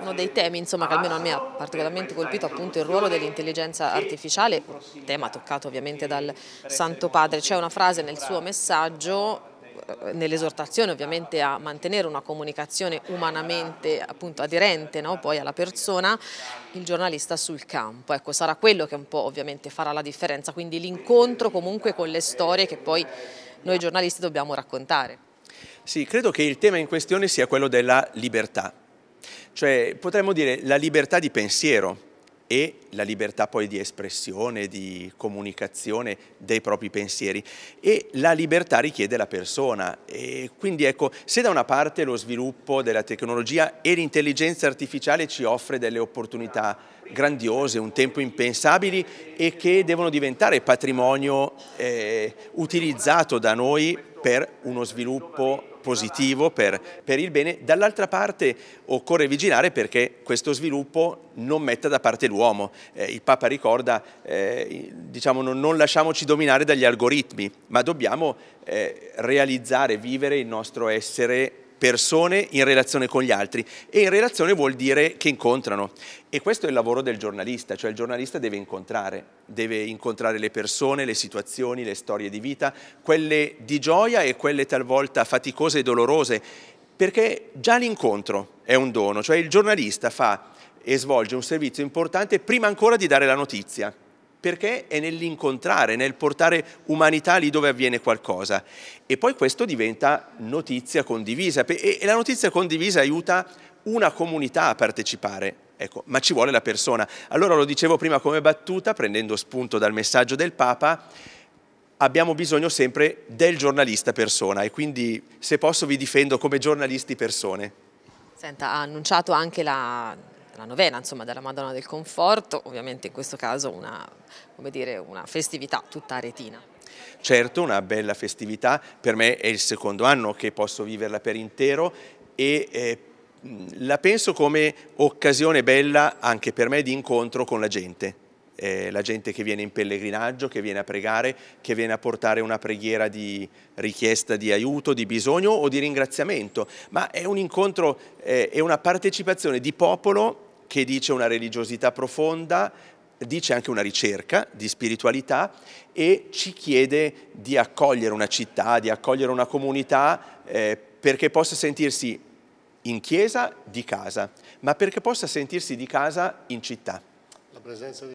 uno dei temi insomma, che almeno a me ha particolarmente colpito appunto il ruolo dell'intelligenza artificiale, tema toccato ovviamente dal Santo Padre. C'è una frase nel suo messaggio eh, nell'esortazione ovviamente a mantenere una comunicazione umanamente appunto aderente no? poi alla persona, il giornalista sul campo, ecco sarà quello che un po' ovviamente farà la differenza, quindi l'incontro comunque con le storie che poi noi giornalisti dobbiamo raccontare. Sì, credo che il tema in questione sia quello della libertà. Cioè potremmo dire la libertà di pensiero e la libertà poi di espressione, di comunicazione dei propri pensieri e la libertà richiede la persona e quindi ecco se da una parte lo sviluppo della tecnologia e l'intelligenza artificiale ci offre delle opportunità grandiose, un tempo impensabili e che devono diventare patrimonio eh, utilizzato da noi per uno sviluppo positivo per, per il bene, dall'altra parte occorre vigilare perché questo sviluppo non metta da parte l'uomo. Eh, il Papa ricorda, eh, diciamo, non, non, lasciamoci dominare dagli algoritmi, ma dobbiamo eh, realizzare, vivere il nostro essere persone in relazione con gli altri e in relazione vuol dire che incontrano e questo è il lavoro del giornalista, cioè il giornalista deve incontrare, deve incontrare le persone, le situazioni, le storie di vita, quelle di gioia e quelle talvolta faticose e dolorose, perché già l'incontro è un dono, cioè il giornalista fa e svolge un servizio importante prima ancora di dare la notizia perché è nell'incontrare, nel portare umanità lì dove avviene qualcosa. E poi questo diventa notizia condivisa e la notizia condivisa aiuta una comunità a partecipare. Ecco, ma ci vuole la persona. Allora lo dicevo prima come battuta, prendendo spunto dal messaggio del Papa, abbiamo bisogno sempre del giornalista persona e quindi se posso vi difendo come giornalisti persone. Senta, ha annunciato anche la, dalla novena, insomma dalla Madonna del Conforto, ovviamente in questo caso una, dire, una festività tutta aretina. Certo, una bella festività, per me è il secondo anno che posso viverla per intero e eh, la penso come occasione bella anche per me di incontro con la gente. Eh, la gente che viene in pellegrinaggio, che viene a pregare, che viene a portare una preghiera di richiesta di aiuto, di bisogno o di ringraziamento, ma è un incontro, eh, è una partecipazione di popolo che dice una religiosità profonda, dice anche una ricerca di spiritualità e ci chiede di accogliere una città, di accogliere una comunità eh, perché possa sentirsi in chiesa di casa, ma perché possa sentirsi di casa in città. La presenza di